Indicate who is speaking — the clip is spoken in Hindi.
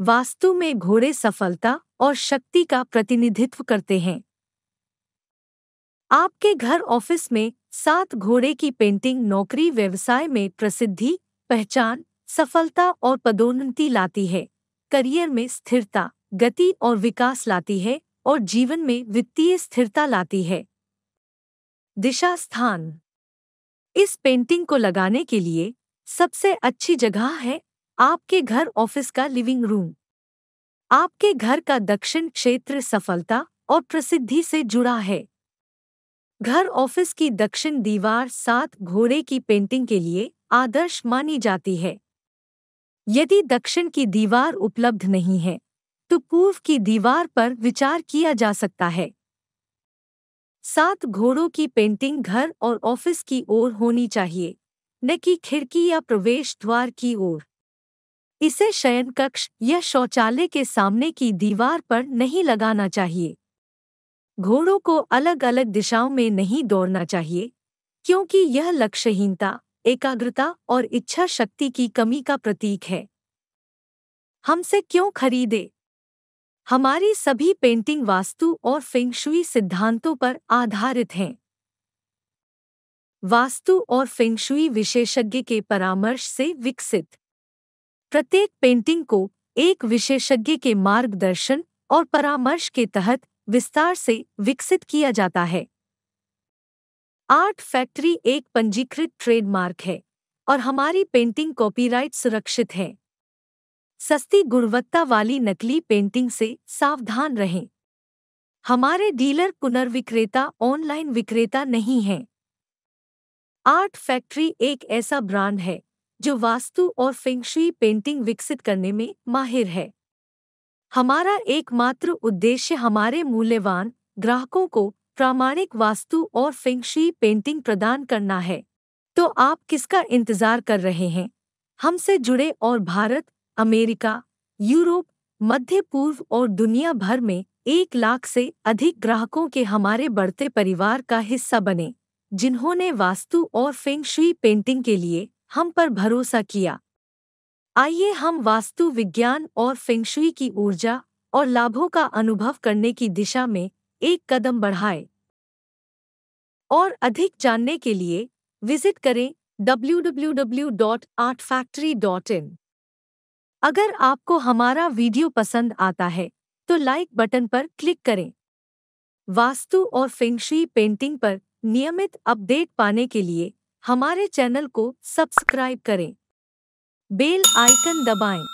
Speaker 1: वास्तु में घोड़े सफलता और शक्ति का प्रतिनिधित्व करते हैं आपके घर ऑफिस में सात घोड़े की पेंटिंग नौकरी व्यवसाय में प्रसिद्धि पहचान सफलता और पदोन्नति लाती है करियर में स्थिरता गति और विकास लाती है और जीवन में वित्तीय स्थिरता लाती है दिशा स्थान इस पेंटिंग को लगाने के लिए सबसे अच्छी जगह है आपके घर ऑफिस का लिविंग रूम आपके घर का दक्षिण क्षेत्र सफलता और प्रसिद्धि से जुड़ा है घर ऑफिस की दक्षिण दीवार सात घोड़े की पेंटिंग के लिए आदर्श मानी जाती है यदि दक्षिण की दीवार उपलब्ध नहीं है तो पूर्व की दीवार पर विचार किया जा सकता है सात घोड़ों की पेंटिंग घर और ऑफिस की ओर होनी चाहिए न कि खिड़की या प्रवेश द्वार की ओर इसे शयन कक्ष या शौचालय के सामने की दीवार पर नहीं लगाना चाहिए घोड़ों को अलग अलग दिशाओं में नहीं दौड़ना चाहिए क्योंकि यह लक्ष्यहीनता एकाग्रता और इच्छा शक्ति की कमी का प्रतीक है हमसे क्यों खरीदे हमारी सभी पेंटिंग वास्तु और फेंगशुई सिद्धांतों पर आधारित हैं वास्तु और फेंगशुई विशेषज्ञ के परामर्श से विकसित प्रत्येक पेंटिंग को एक विशेषज्ञ के मार्गदर्शन और परामर्श के तहत विस्तार से विकसित किया जाता है आर्ट फैक्ट्री एक पंजीकृत ट्रेडमार्क है और हमारी पेंटिंग कॉपीराइट सुरक्षित है सस्ती गुणवत्ता वाली नकली पेंटिंग से सावधान रहें हमारे डीलर पुनर्विक्रेता ऑनलाइन विक्रेता नहीं हैं आर्ट फैक्ट्री एक ऐसा ब्रांड है जो वास्तु और फेंगशुई पेंटिंग विकसित करने में माहिर है हमारा एकमात्र उद्देश्य हमारे मूल्यवान ग्राहकों को प्रामाणिक वास्तु और फिंगशी पेंटिंग प्रदान करना है तो आप किसका इंतजार कर रहे हैं हमसे जुड़े और भारत अमेरिका यूरोप मध्य पूर्व और दुनिया भर में एक लाख से अधिक ग्राहकों के हमारे बढ़ते परिवार का हिस्सा बने जिन्होंने वास्तु और फेंगशुई पेंटिंग के लिए हम पर भरोसा किया आइए हम वास्तु विज्ञान और फेंगशुई की ऊर्जा और लाभों का अनुभव करने की दिशा में एक कदम बढ़ाएं। और अधिक जानने के लिए विजिट करें www.artfactory.in अगर आपको हमारा वीडियो पसंद आता है तो लाइक बटन पर क्लिक करें वास्तु और फेंगशुई पेंटिंग पर नियमित अपडेट पाने के लिए हमारे चैनल को सब्सक्राइब करें बेल आइकन दबाएं